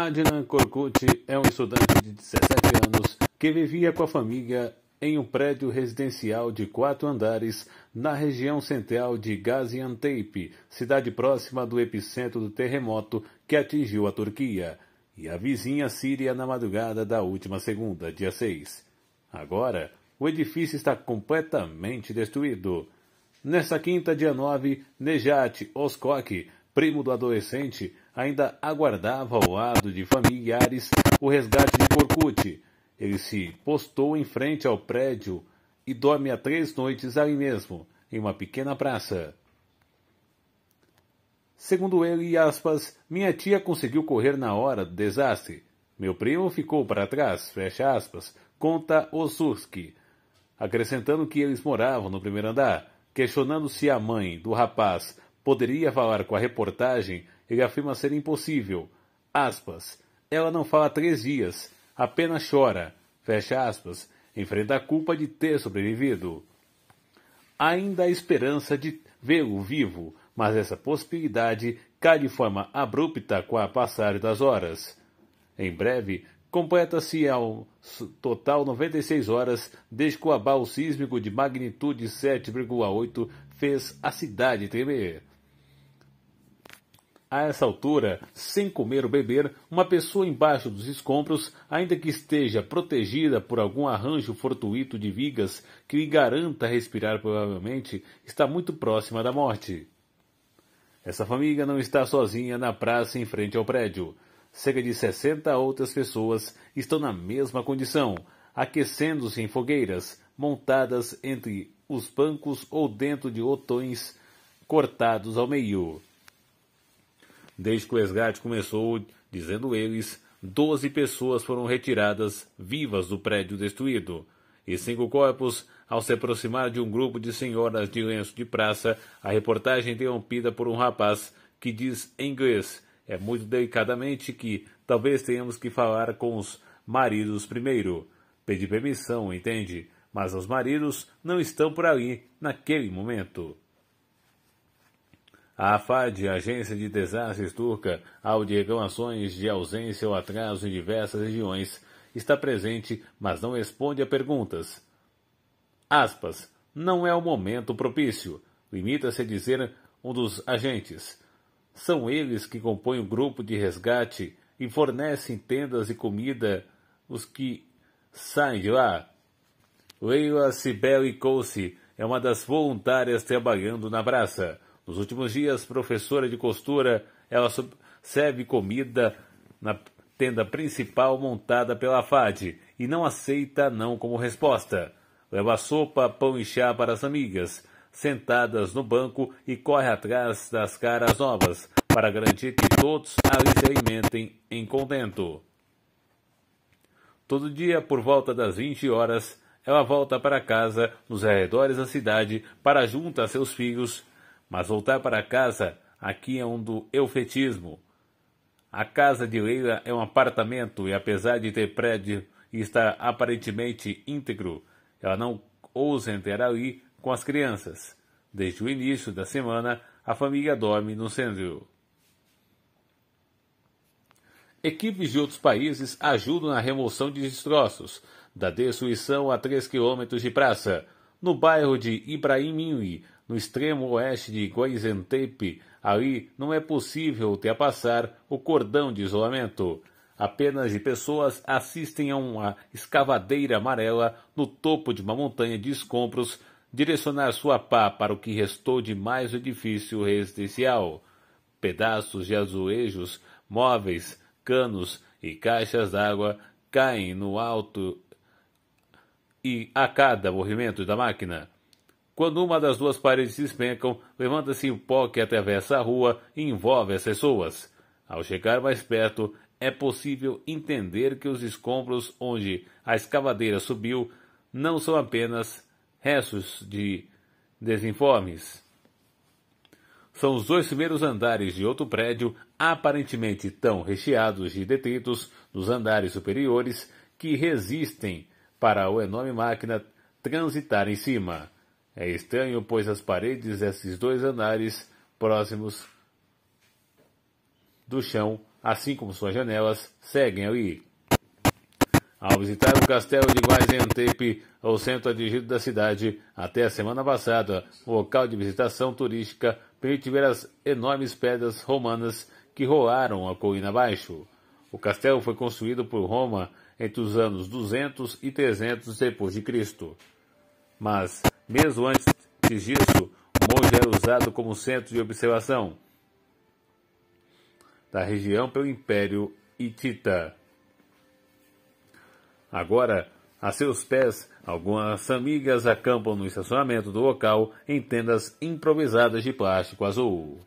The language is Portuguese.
Adnan Korkut é um estudante de 17 anos que vivia com a família em um prédio residencial de quatro andares na região central de Gaziantep, cidade próxima do epicentro do terremoto que atingiu a Turquia e a vizinha Síria na madrugada da última segunda, dia 6. Agora, o edifício está completamente destruído. Nesta quinta, dia 9, Nejat Oskok, primo do adolescente, ainda aguardava ao lado de familiares o resgate de Porcute. Ele se postou em frente ao prédio e dorme há três noites ali mesmo, em uma pequena praça. Segundo ele, aspas, minha tia conseguiu correr na hora do desastre. Meu primo ficou para trás, fecha aspas, conta Osurski, acrescentando que eles moravam no primeiro andar, questionando se a mãe do rapaz poderia falar com a reportagem ele afirma ser impossível. Aspas. Ela não fala três dias, apenas chora. Fecha aspas. Enfrenta a culpa de ter sobrevivido. Ainda há esperança de vê-lo vivo, mas essa possibilidade cai de forma abrupta com a passagem das horas. Em breve, completa-se ao total 96 horas desde que o abalo sísmico de magnitude 7,8 fez a cidade tremer. A essa altura, sem comer ou beber, uma pessoa embaixo dos escombros, ainda que esteja protegida por algum arranjo fortuito de vigas que lhe garanta respirar provavelmente, está muito próxima da morte. Essa família não está sozinha na praça em frente ao prédio. Cerca de 60 outras pessoas estão na mesma condição, aquecendo-se em fogueiras montadas entre os bancos ou dentro de otões cortados ao meio. Desde que o resgate começou, dizendo eles, 12 pessoas foram retiradas vivas do prédio destruído e cinco corpos ao se aproximar de um grupo de senhoras de lenço de praça. A reportagem interrompida por um rapaz que diz em inglês, é muito delicadamente, que talvez tenhamos que falar com os maridos primeiro. Pedi permissão, entende? Mas os maridos não estão por ali naquele momento. A AFAD, Agência de Desastres Turca, ao de reclamações de ausência ou atraso em diversas regiões, está presente, mas não responde a perguntas. Aspas. Não é o momento propício, limita-se a dizer um dos agentes. São eles que compõem o grupo de resgate e fornecem tendas e comida os que saem de lá. Leila Sibeli Coussi é uma das voluntárias trabalhando na praça. Nos últimos dias, professora de costura, ela serve comida na tenda principal montada pela FAD e não aceita não como resposta. Leva sopa, pão e chá para as amigas, sentadas no banco e corre atrás das caras novas, para garantir que todos ali se alimentem em contento. Todo dia, por volta das 20 horas, ela volta para casa, nos arredores da cidade, para junto a seus filhos mas voltar para casa aqui é um do eufetismo. A casa de Leila é um apartamento e, apesar de ter prédio e estar aparentemente íntegro, ela não ousa entrar ali com as crianças. Desde o início da semana, a família dorme no centro. Equipes de outros países ajudam na remoção de destroços, da destruição a 3 quilômetros de praça. No bairro de Ibrahimini, no extremo oeste de Gaziantep, ali não é possível ultrapassar o cordão de isolamento. Apenas de pessoas assistem a uma escavadeira amarela no topo de uma montanha de escombros direcionar sua pá para o que restou de mais edifício residencial. Pedaços de azulejos, móveis, canos e caixas d'água caem no alto e a cada movimento da máquina. Quando uma das duas paredes se espencam, levanta-se o pó que atravessa a rua e envolve as pessoas. Ao chegar mais perto, é possível entender que os escombros onde a escavadeira subiu não são apenas restos de desinformes. São os dois primeiros andares de outro prédio, aparentemente tão recheados de detritos dos andares superiores, que resistem para a enorme máquina transitar em cima. É estranho, pois as paredes desses dois andares, próximos do chão, assim como suas janelas, seguem ali. Ao visitar o castelo de Gaziantep, o centro atingido da cidade, até a semana passada, o local de visitação turística, permite ver as enormes pedras romanas que rolaram a colina abaixo. O castelo foi construído por Roma entre os anos 200 e 300 depois de Cristo. Mas mesmo antes disso, o monge era usado como centro de observação da região pelo Império Hitita. Agora, a seus pés, algumas amigas acampam no estacionamento do local em tendas improvisadas de plástico azul.